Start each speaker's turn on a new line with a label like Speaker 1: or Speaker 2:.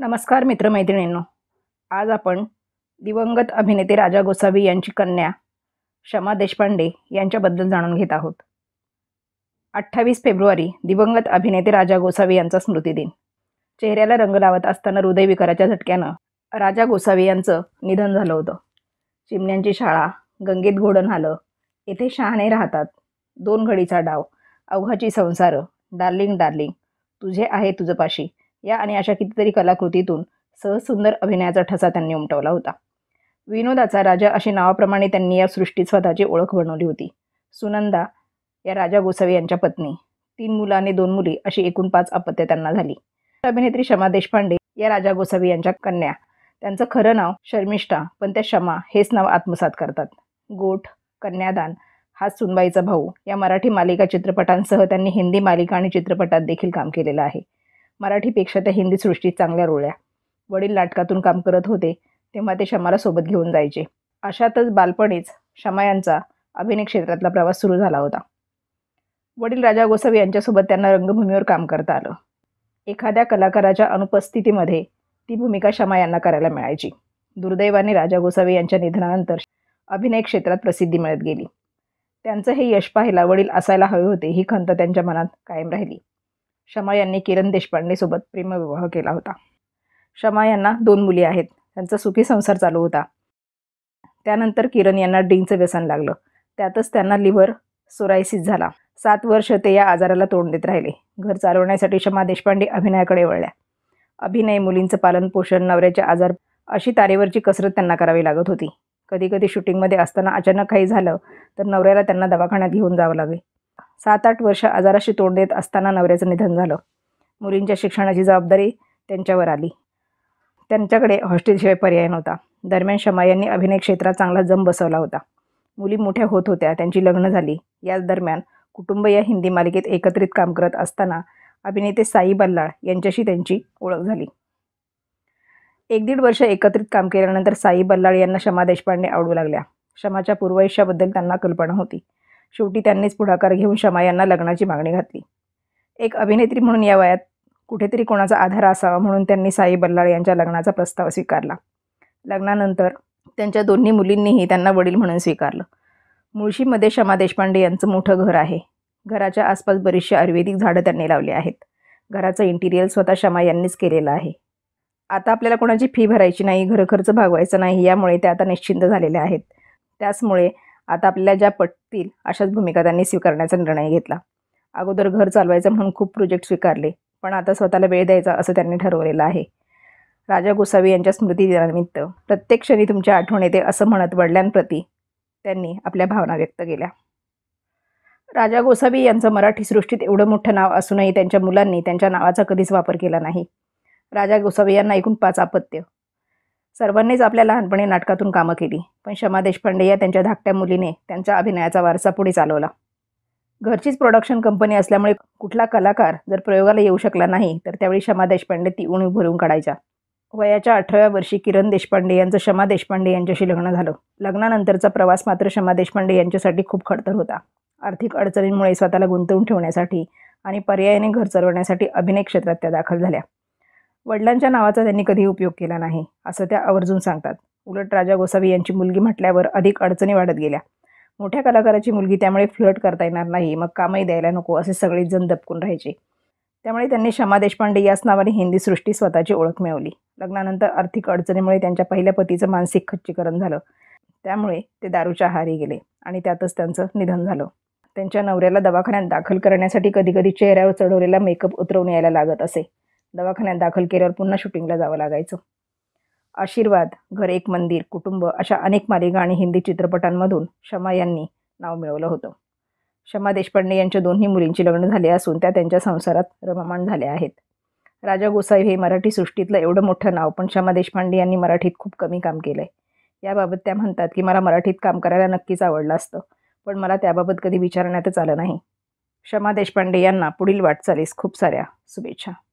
Speaker 1: नमस्कार मित्रमैत्रिणींनो आज आपण दिवंगत अभिनेते राजा गोसावी यांची कन्या क्षमा देशपांडे यांच्याबद्दल जाणून घेत आहोत अठ्ठावीस फेब्रुवारी दिवंगत अभिनेते राजा गोसावी यांचा स्मृतिदिन चेहऱ्याला रंग लावत असताना हृदयविकाराच्या झटक्यानं राजा गोसावी यांचं निधन झालं होतं चिमण्यांची शाळा गंगेत घोडण आलं येथे शहाणे राहतात दोन घडीचा डाव अवघाची संसार डार्लिंग डार्लिंग तुझे आहे तुझं पाशी या आणि अशा कितीतरी कलाकृतीतून सुंदर अभिनयाचा ठसा त्यांनी उमटवला होता विनोदाचा राजा अशी नावाप्रमाणे त्यांनी या सृष्टीत स्वतःची ओळख बनवली होती सुनंदा या राजा गोसावी यांच्या पत्नी तीन मुलं आणि दोन मुली अशी एकूण पाच अपत्य त्यांना झाली अभिनेत्री शमा देशपांडे या राजा गोसावी यांच्या कन्या त्यांचं खरं नाव शर्मिष्ठा पण त्या शमा हेच नाव आत्मसात करतात गोठ कन्यादान हा सुनबाईचा भाऊ या मराठी मालिका चित्रपटांसह त्यांनी हिंदी मालिका आणि चित्रपटात देखील काम केलेलं आहे मराठीपेक्षा त्या हिंदी सृष्टीत चांगल्या रोळ्या वडील नाटकातून काम करत होते तेव्हा ते शमाला सोबत घेऊन जायचे अशातच बालपणीच शमा यांचा अभिनय क्षेत्रातला प्रवास सुरू झाला होता वडील राजा गोसावी यांच्यासोबत त्यांना रंगभूमीवर काम करता आलं एखाद्या कलाकाराच्या अनुपस्थितीमध्ये ती भूमिका शमा यांना करायला मिळायची दुर्दैवाने राजा गोसावी यांच्या निधनानंतर अभिनय क्षेत्रात प्रसिद्धी मिळत गेली त्यांचं हे यश पाहायला वडील असायला हवे होते ही खंत त्यांच्या मनात कायम राहिली शमा यांनी किरण देशपांडेसोबत प्रेमविवाह केला होता शमा यांना दोन मुली आहेत त्यांचा सुखी संसार चालू होता त्यानंतर किरण यांना डिंगचं व्यसन लागलं त्यातच त्यांना लिव्हर सोरायसिस झाला सात वर्ष ते या आजाराला तोंड देत राहिले घर चालवण्यासाठी शमा देशपांडे अभिनयाकडे वळल्या अभिनय मुलींचं पालनपोषण नवऱ्याचे आजार अशी तारेवरची कसरत त्यांना करावी लागत होती कधी कधी शूटिंगमध्ये असताना अचानक काही झालं तर नवऱ्याला त्यांना दवाखान्यात घेऊन जावं लागेल सात आठ वर्ष आजाराशी तोंड देत असताना नवऱ्याचं निधन झालं मुलींच्या शिक्षणाची जबाबदारी त्यांच्यावर आली त्यांच्याकडे हॉस्टेलशिवाय पर्याय नव्हता दरम्यान शमा यांनी अभिनय क्षेत्रात चांगला जम बसवला होता मुली मोठ्या होत होत्या त्यांची लग्न झाली याच दरम्यान कुटुंब या हिंदी मालिकेत एकत्रित काम करत असताना अभिनेते साई बल्लाळ यांच्याशी त्यांची ओळख झाली एक दीड वर्ष एकत्रित काम केल्यानंतर साई बल्लाळ यांना शमा देशपांडे आवडू लागल्या शमाच्या पूर्वायुष्याबद्दल त्यांना कल्पना होती शेवटी त्यांनीच पुढाकार घेऊन शमा यांना लग्नाची मागणी घातली एक अभिनेत्री म्हणून या वयात कुठेतरी कोणाचा आधार असावा म्हणून त्यांनी साई बल्लाळ यांच्या लग्नाचा प्रस्ताव स्वीकारला लग्नानंतर त्यांच्या दोन्ही मुलींनीही त्यांना वडील म्हणून स्वीकारलं मुळशीमध्ये शमा देशपांडे यांचं मोठं घर आहे घराच्या आसपास बरीचशी आयुर्वेदिक झाडं त्यांनी लावली आहेत घराचं इंटिरियर स्वतः शमा यांनीच केलेलं आहे आता आपल्याला कोणाची फी भरायची नाही घरखर्च भागवायचा नाही यामुळे ते आता निश्चिंत झालेले आहेत त्याचमुळे आता आपल्याला ज्या पटतील अशाच भूमिका त्यांनी स्वीकारण्याचा निर्णय घेतला अगोदर घर चालवायचं म्हणून खूप प्रोजेक्ट स्वीकारले पण आता स्वतःला वेळ द्यायचा असं त्यांनी ठरवलेलं आहे राजा गोसावी यांच्या स्मृती दिनानिमित्त प्रत्येक क्षणी तुमच्या आठवण येते असं म्हणत वडिलांप्रती त्यांनी आपल्या भावना व्यक्त केल्या राजा गोसावी यांचं मराठी सृष्टीत एवढं मोठं नाव असूनही त्यांच्या मुलांनी त्यांच्या नावाचा कधीच वापर केला नाही राजा गोसावी यांना एकूण पाच अपत्य सर्वांनीच आपल्या लहानपणी नाटकातून कामं केली पण शमा देशपांडे या त्यांच्या धाकट्या मुलीने त्यांच्या अभिनयाचा वारसा पुढे चालवला घरचीच प्रोडक्शन कंपनी असल्यामुळे कुठला कलाकार जर प्रयोगाला येऊ शकला नाही तर त्यावेळी शमा देशपांडे ती उणीव भरून काढायच्या वयाच्या अठराव्या वर्षी किरण देशपांडे यांचं शमा देशपांडे यांच्याशी लग्न झालं लग्नानंतरचा प्रवास मात्र क्षमा देशपांडे यांच्यासाठी खूप खडतर होता आर्थिक अडचणींमुळे स्वतःला गुंतवून ठेवण्यासाठी आणि पर्यायाने घर चरवण्यासाठी अभिनय क्षेत्रात त्या दाखल झाल्या वडिलांच्या नावाचा त्यांनी कधी उपयोग केला नाही असं त्या आवर्जून सांगतात उलट राजा गोसावी यांची मुलगी म्हटल्यावर अधिक अडचणी वाढत गेल्या मोठ्या कलाकाराची मुलगी त्यामुळे फ्लट करता येणार नाही मग कामही द्यायला नको असे सगळेजण दपकून राहायचे त्यामुळे त्यांनी क्षमा देशपांडे याच नावाने हिंदी सृष्टी स्वतःची ओळख मिळवली लग्नानंतर आर्थिक अडचणीमुळे त्यांच्या पहिल्या पतीचं मानसिक खच्चीकरण झालं त्यामुळे ते दारूच्या आहारी गेले आणि त्यातच त्यांचं निधन झालं त्यांच्या नवऱ्याला दवाखान्यात दाखल करण्यासाठी कधीकधी चेहऱ्यावर चढवलेला मेकअप उतरवून यायला लागत असे दवाखान्यात दाखल केल्यावर पुन्हा शूटिंगला जावं लागायचं आशीर्वाद घर एक मंदिर कुटुंब अशा अनेक मालिका आणि हिंदी चित्रपटांमधून शमा यांनी नाव मिळवलं होतं शमा देशपांडे यांच्या दोन्ही मुलींची लग्न झाले असून त्या त्यांच्या संसारात रममाण झाल्या आहेत राजा गोसाई हे मराठी सृष्टीतलं एवढं मोठं नाव पण शमा देशपांडे यांनी मराठीत खूप कमी काम केलं आहे याबाबत त्या म्हणतात की मला मराठीत काम करायला नक्कीच आवडलं असतं पण मला त्याबाबत कधी विचारण्यातच आलं नाही शमा देशपांडे यांना पुढील वाटचालीस खूप साऱ्या शुभेच्छा